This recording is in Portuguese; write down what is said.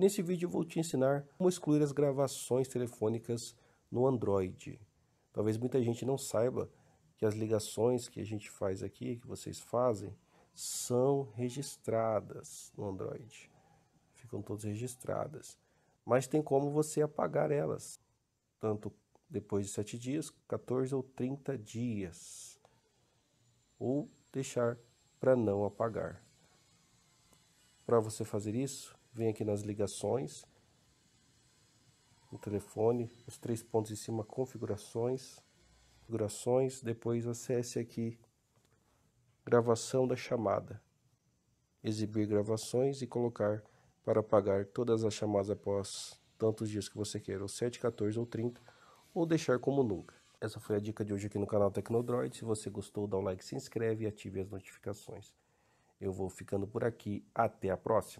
Nesse vídeo eu vou te ensinar como excluir as gravações telefônicas no Android. Talvez muita gente não saiba que as ligações que a gente faz aqui, que vocês fazem, são registradas no Android. Ficam todas registradas. Mas tem como você apagar elas, tanto depois de 7 dias, 14 ou 30 dias. Ou deixar para não apagar. Para você fazer isso, vem aqui nas ligações, no telefone, os três pontos em cima, configurações, configurações, depois acesse aqui, gravação da chamada, exibir gravações e colocar para pagar todas as chamadas após tantos dias que você queira, ou 7, 14 ou 30, ou deixar como nunca. Essa foi a dica de hoje aqui no canal Tecnodroid. Se você gostou, dá um like, se inscreve e ative as notificações. Eu vou ficando por aqui. Até a próxima!